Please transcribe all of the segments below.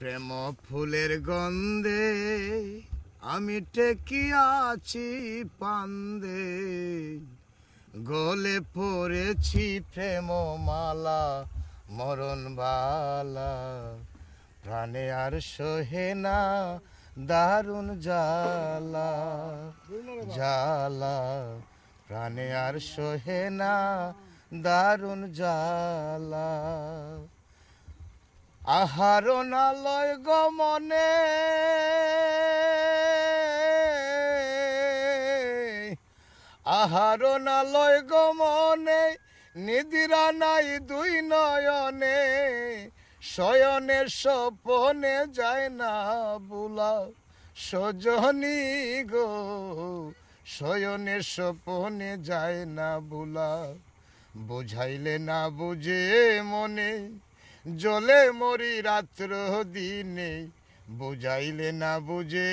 প্রেম ফুলের গন্ধে আমি টেকি আছি পান্দে গলে পড়েছি প্রেম মালা মরণ বালা প্রাণে আর সহে না দারুণ জালা জালা প্রাণে আর সহে না দারুণ জালা আহারণালয় গমনে আহারণালয় গমনে নিদিরা নাই দুই নয়নে শয়নে স্বপনে যায় না বুলা সজনি গো শয়নে স্বপনে যায় না বুলা বুঝাইলে না বুঝে মনে জলে মরি রাত্র দিনে বুঝাইলে না বুঝে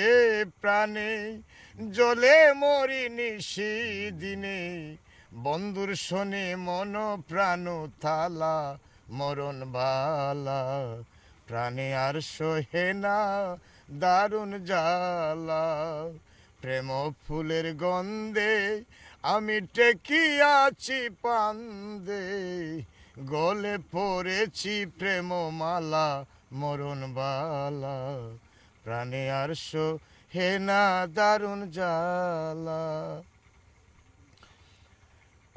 প্রাণে জলে মরি নিশি দিনে বন্ধুর শোনে মন প্রাণ থালা মরণ বালা প্রাণে আর সহে না দারুণ জালা প্রেম ফুলের গন্ধে আমি টেকি আছি পান্দে গলে পড়েছি প্রেম মালা মরণ বালা প্রাণে আরশ হেনা দারুণ জালা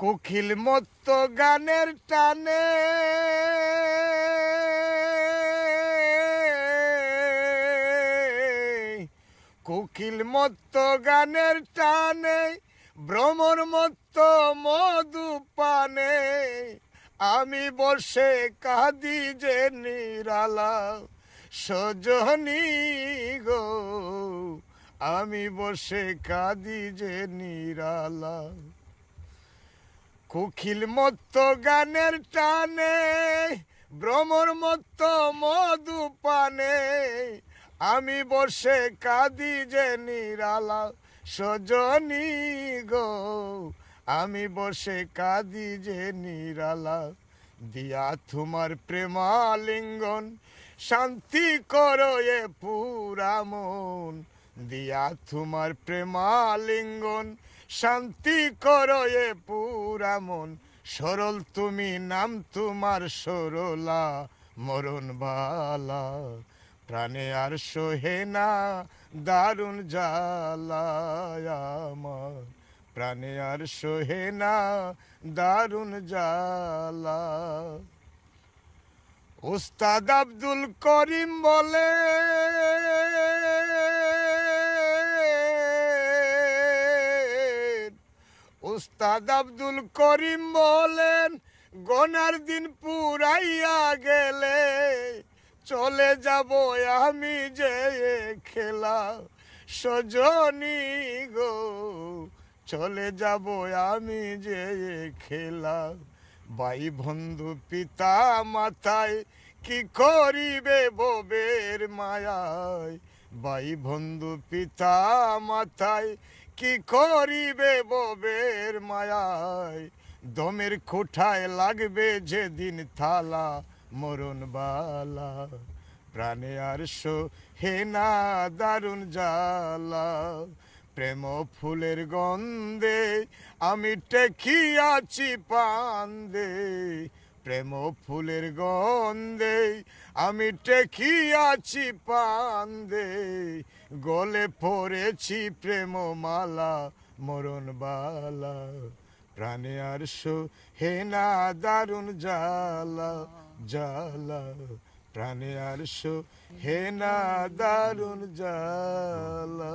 কোখিল মত্ত গানের টানে কোকিল মত্ত গানের টানে ভ্রমণ মত্ত মধু পানে আমি বসে কাঁদি যে নিরালা সজনী গো আমি বসে কাঁদি যে নিরালা কোকিল মত্ত গানের টানে ভ্রমর মত্ত মধু পানে আমি বসে কাঁদি যে নিরালা সজনী গো আমি বসে কাঁদি যে নিরালা দিয়া তোমার প্রেমালিঙ্গন শান্তি করো এ পুরা মন দিয়া তোমার প্রেমালিঙ্গন শান্তি করো এ পুরা মন সরল তুমি নাম তোমার সরলা মরণ বালা প্রাণে আর সোহে না দারুণ জালায় আমার প্রাণে আর সোহে না দারুণ জালা উস্তাদ আব্দুল করিম বলে উস্তাদ আব্দুল করিম বলেন গনার দিন পুরাইয়া গেলে চলে যাব আমি যে খেলা সজনী গো চলে যাব আমি যে খেলা বাই বন্ধু পিতা মাথায় কি করিবে ববের মায়ায় বাই বন্ধু পিতা মাথায় কি করিবে ববের মায়ায় দমের কোঠায় লাগবে যেদিন থালা মরণ বালা প্রাণে আর সো হে না দারুণ জ্বালা প্রেম ফুলের গন্ধে আমি আছি পান্দে প্রেম ফুলের গন্ধে আমি আছি পান্দে গলে পড়েছি প্রেম মালা মরণ বালা প্রাণে আর সো হেনা দারুণ জালা জালা প্রাণে আরশ হে না দারুন জালা